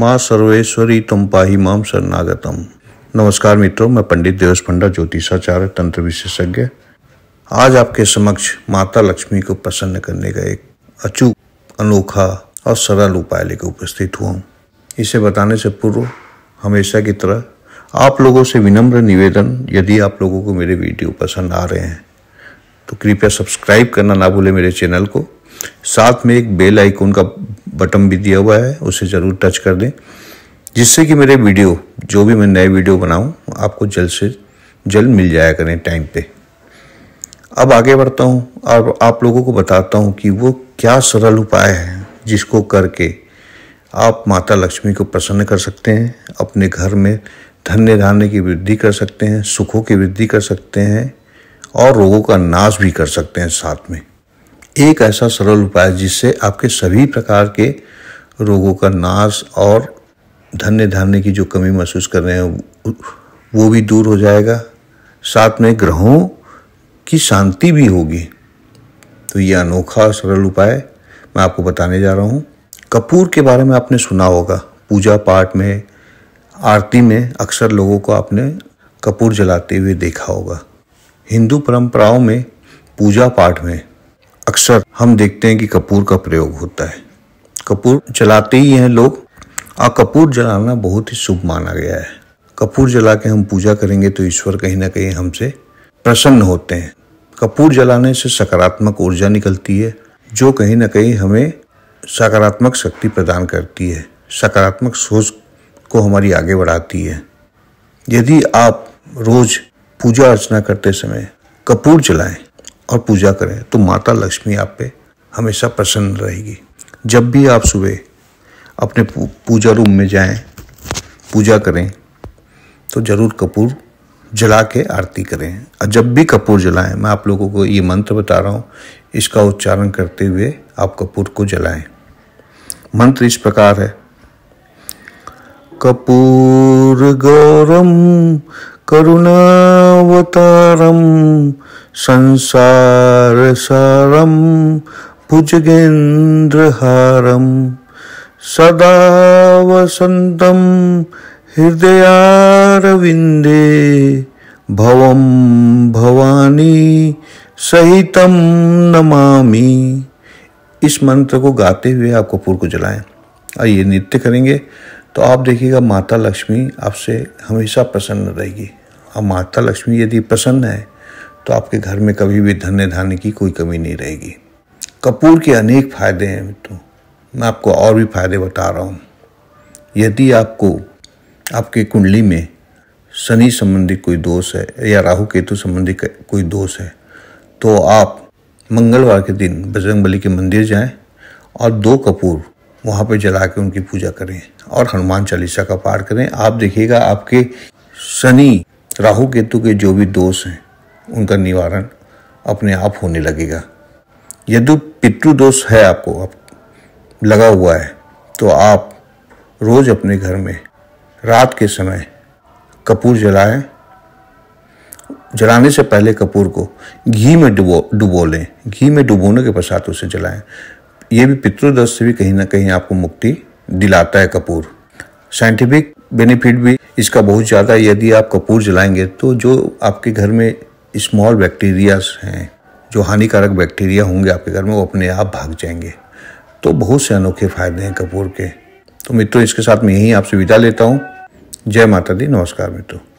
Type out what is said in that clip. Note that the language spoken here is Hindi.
माँ सर्वेश्वरी तुम पाही माम शरणागतम नमस्कार मित्रों मैं पंडित देवस पंडा ज्योतिषाचार्य तंत्र विशेषज्ञ आज आपके समक्ष माता लक्ष्मी को प्रसन्न करने का एक अचूक अनोखा और सरल उपाय लेकर उपस्थित हुआ इसे बताने से पूर्व हमेशा की तरह आप लोगों से विनम्र निवेदन यदि आप लोगों को मेरे वीडियो पसंद आ रहे हैं तो कृपया सब्सक्राइब करना ना भूलें मेरे चैनल को साथ में एक बेल आइकॉन का बटन भी दिया हुआ है उसे ज़रूर टच कर दें जिससे कि मेरे वीडियो जो भी मैं नए वीडियो बनाऊं आपको जल्द से जल्द मिल जाया करें टाइम पे अब आगे बढ़ता हूं और आप लोगों को बताता हूं कि वो क्या सरल उपाय है जिसको करके आप माता लक्ष्मी को प्रसन्न कर सकते हैं अपने घर में धन्य धान्य की वृद्धि कर सकते हैं सुखों की वृद्धि कर सकते हैं और रोगों का नाश भी कर सकते हैं साथ में एक ऐसा सरल उपाय जिससे आपके सभी प्रकार के रोगों का नाश और धन्य धान्य की जो कमी महसूस कर रहे हैं वो भी दूर हो जाएगा साथ में ग्रहों की शांति भी होगी तो ये अनोखा सरल उपाय मैं आपको बताने जा रहा हूँ कपूर के बारे में आपने सुना होगा पूजा पाठ में आरती में अक्सर लोगों को आपने कपूर जलाते हुए देखा होगा हिंदू परंपराओं में पूजा पाठ में अक्सर हम देखते हैं कि कपूर का प्रयोग होता है कपूर जलाते ही हैं लोग और कपूर जलाना बहुत ही शुभ माना गया है कपूर जला के हम पूजा करेंगे तो ईश्वर कहीं ना कहीं हमसे प्रसन्न होते हैं कपूर जलाने से सकारात्मक ऊर्जा निकलती है जो कहीं ना कहीं हमें सकारात्मक शक्ति प्रदान करती है सकारात्मक सोच को हमारी आगे बढ़ाती है यदि आप रोज पूजा अर्चना करते समय कपूर जलाएं और पूजा करें तो माता लक्ष्मी आप पे हमेशा प्रसन्न रहेगी जब भी आप सुबह अपने पूजा रूम में जाएं पूजा करें तो ज़रूर कपूर जला के आरती करें और जब भी कपूर जलाएं मैं आप लोगों को ये मंत्र बता रहा हूँ इसका उच्चारण करते हुए आप कपूर को जलाएं मंत्र इस प्रकार है कपूर गौरम करुणावतारम संसार संसारसारं भुजगेन्द्रहारं सदा हृदय हृदयारविन्दे भवं भवानी सहित नमामि इस मंत्र को गाते हुए आपको पूर्व को जलाएं और ये नृत्य करेंगे तो आप देखिएगा माता लक्ष्मी आपसे हमेशा प्रसन्न रहेगी और माता लक्ष्मी यदि प्रसन्न है तो आपके घर में कभी भी धन्य धान्य की कोई कमी नहीं रहेगी कपूर के अनेक फायदे हैं मित्रों मैं आपको और भी फायदे बता रहा हूँ यदि आपको आपके कुंडली में शनि संबंधी कोई दोष है या राहु केतु संबंधी कोई दोष है तो आप मंगलवार के दिन बली के मंदिर जाएं और दो कपूर वहाँ पर जला के उनकी पूजा करें और हनुमान चालीसा का पाठ करें आप देखिएगा आपके शनि राहु केतु के जो भी दोष हैं उनका निवारण अपने आप होने लगेगा यदि पितृ दोष है आपको आप लगा हुआ है तो आप रोज़ अपने घर में रात के समय कपूर जलाएं जलाने से पहले कपूर को घी में डुबो डुबो लें घी में डुबोने के पश्चात उसे जलाएं ये भी पितृदोष से भी कहीं ना कहीं आपको मुक्ति दिलाता है कपूर साइंटिफिक बेनिफिट भी इसका बहुत ज़्यादा यदि आप कपूर जलाएंगे तो जो आपके घर में स्मॉल बैक्टीरियाज हैं जो हानिकारक बैक्टीरिया होंगे आपके घर में वो अपने आप भाग जाएंगे तो बहुत से अनोखे फ़ायदे हैं कपूर के तो मित्रों इसके साथ मैं यहीं आपसे विदा लेता हूँ जय माता दी नमस्कार मित्रों